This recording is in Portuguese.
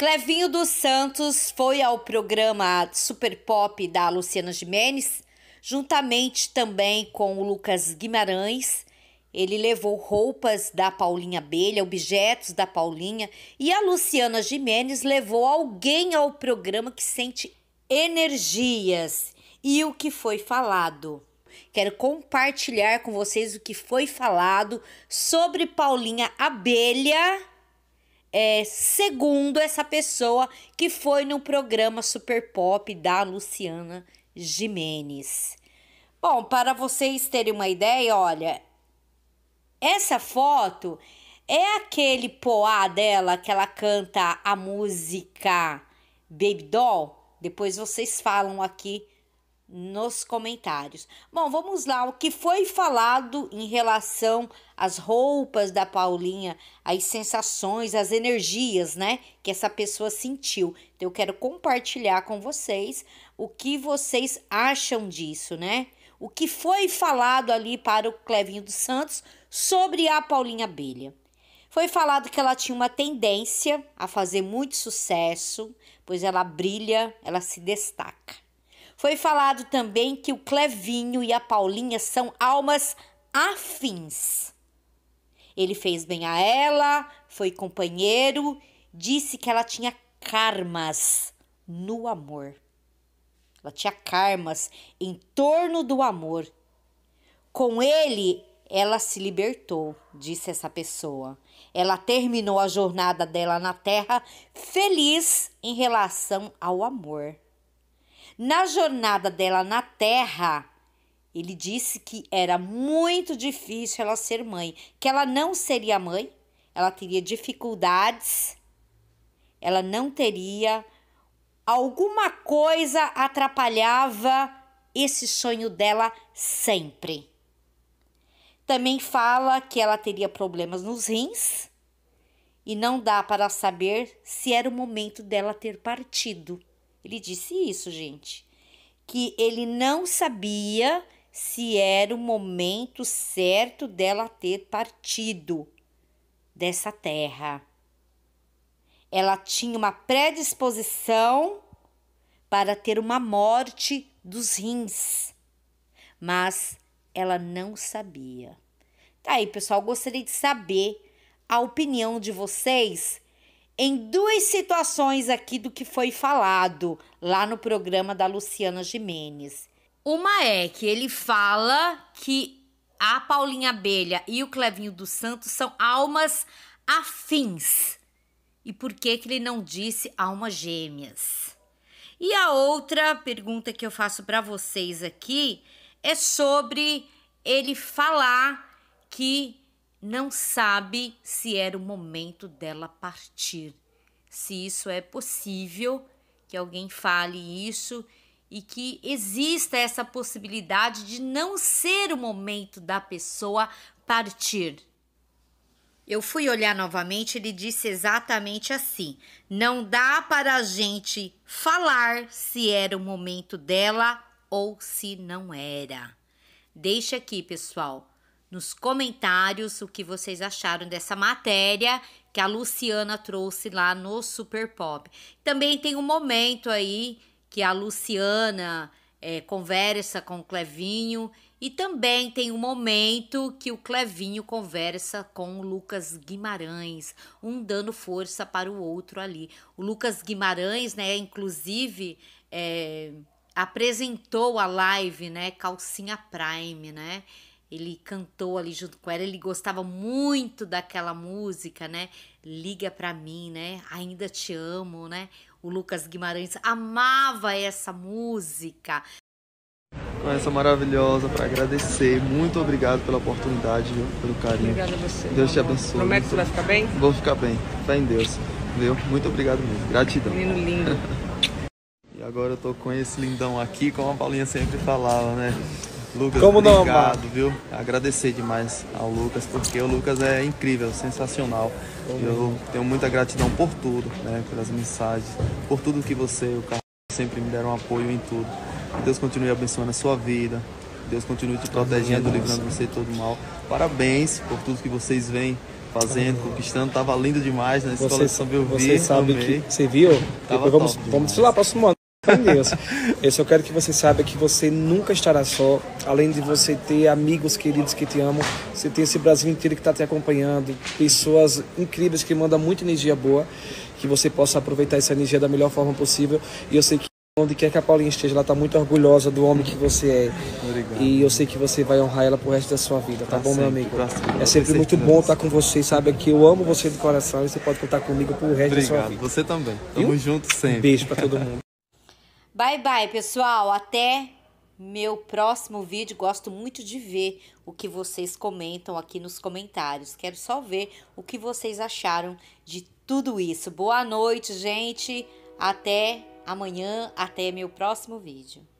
Clevinho dos Santos foi ao programa Super Pop da Luciana Gimenez juntamente também com o Lucas Guimarães. Ele levou roupas da Paulinha Abelha, objetos da Paulinha, e a Luciana Gimenez levou alguém ao programa que sente energias e o que foi falado. Quero compartilhar com vocês o que foi falado sobre Paulinha Abelha é, segundo essa pessoa que foi no programa Super Pop da Luciana Jimenez. Bom, para vocês terem uma ideia, olha, essa foto é aquele poá dela que ela canta a música Baby Doll. Depois vocês falam aqui nos comentários. Bom, vamos lá. O que foi falado em relação às roupas da Paulinha, as sensações, as energias, né? Que essa pessoa sentiu. Então, eu quero compartilhar com vocês o que vocês acham disso, né? O que foi falado ali para o Clevinho dos Santos sobre a Paulinha Abelha. Foi falado que ela tinha uma tendência a fazer muito sucesso, pois ela brilha, ela se destaca. Foi falado também que o Clevinho e a Paulinha são almas afins. Ele fez bem a ela, foi companheiro, disse que ela tinha karmas no amor. Ela tinha karmas em torno do amor. Com ele, ela se libertou, disse essa pessoa. Ela terminou a jornada dela na Terra feliz em relação ao amor. Na jornada dela na Terra, ele disse que era muito difícil ela ser mãe, que ela não seria mãe, ela teria dificuldades, ela não teria. Alguma coisa atrapalhava esse sonho dela sempre. Também fala que ela teria problemas nos rins e não dá para saber se era o momento dela ter partido. Ele disse isso, gente, que ele não sabia se era o momento certo dela ter partido dessa terra. Ela tinha uma predisposição para ter uma morte dos rins, mas ela não sabia. Tá aí, pessoal, gostaria de saber a opinião de vocês em duas situações aqui do que foi falado lá no programa da Luciana Jimenez. Uma é que ele fala que a Paulinha Abelha e o Clevinho dos Santos são almas afins. E por que, que ele não disse almas gêmeas? E a outra pergunta que eu faço para vocês aqui é sobre ele falar que não sabe se era o momento dela partir, se isso é possível que alguém fale isso e que exista essa possibilidade de não ser o momento da pessoa partir. Eu fui olhar novamente, ele disse exatamente assim: não dá para a gente falar se era o momento dela ou se não era. Deixa aqui, pessoal, nos comentários o que vocês acharam dessa matéria que a Luciana trouxe lá no Super Pop. Também tem um momento aí que a Luciana é, conversa com o Clevinho e também tem um momento que o Clevinho conversa com o Lucas Guimarães, um dando força para o outro ali. O Lucas Guimarães, né, inclusive é, apresentou a live, né, Calcinha Prime, né? Ele cantou ali junto com ela, ele gostava muito daquela música, né? Liga para mim, né? Ainda te amo, né? O Lucas Guimarães amava essa música. Essa maravilhosa para agradecer. Muito obrigado pela oportunidade, viu? pelo carinho. Obrigada a você. Deus te abençoe. Prometo que você vai ficar bem? Vou ficar bem. Fé em Deus. Viu? Muito obrigado mesmo. Gratidão. Menino lindo. e agora eu tô com esse lindão aqui, como a Paulinha sempre falava, né? Lucas, Como obrigado, não, mano? viu? Agradecer demais ao Lucas, porque o Lucas é incrível, sensacional. Como eu tenho muita gratidão por tudo, né? Pelas mensagens, por tudo que você e o Carlos sempre me deram apoio em tudo. Que Deus continue abençoando a sua vida. Deus continue te protegendo, livrando você de todo mal. Parabéns por tudo que vocês vêm fazendo, conquistando. Tava lindo demais na né? escola de São Você sabe que você viu? Tava vamos, lá, vamos desfilar próximo ano eu só quero que você saiba que você nunca estará só. Além de você ter amigos queridos que te amam, você tem esse Brasil inteiro que está te acompanhando, pessoas incríveis que mandam muita energia boa, que você possa aproveitar essa energia da melhor forma possível. E eu sei que onde quer que a Paulinha esteja, ela está muito orgulhosa do homem que você é. Obrigado. E eu sei que você vai honrar ela pro resto da sua vida, tá pra tá bom, sempre, meu amigo? Sempre, tá é sempre muito bom estar tá com você, sabe? Que eu amo você do coração e você pode contar comigo pro resto Obrigado. da sua vida. Você também. Tamo Viu? junto sempre. Um beijo para todo mundo. Bye bye, pessoal. Até meu próximo vídeo. Gosto muito de ver o que vocês comentam aqui nos comentários. Quero só ver o que vocês acharam de tudo isso. Boa noite, gente. Até amanhã, até meu próximo vídeo.